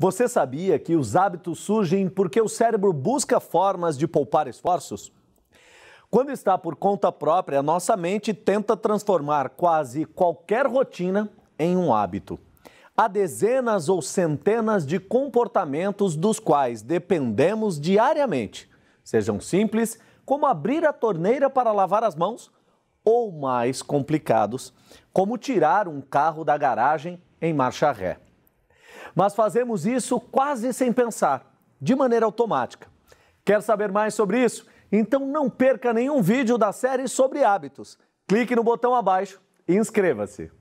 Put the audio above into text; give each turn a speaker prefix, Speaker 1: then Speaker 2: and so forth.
Speaker 1: Você sabia que os hábitos surgem porque o cérebro busca formas de poupar esforços? Quando está por conta própria, nossa mente tenta transformar quase qualquer rotina em um hábito. Há dezenas ou centenas de comportamentos dos quais dependemos diariamente, sejam simples, como abrir a torneira para lavar as mãos, ou mais complicados, como tirar um carro da garagem em marcha ré. Mas fazemos isso quase sem pensar, de maneira automática. Quer saber mais sobre isso? Então não perca nenhum vídeo da série sobre hábitos. Clique no botão abaixo e inscreva-se.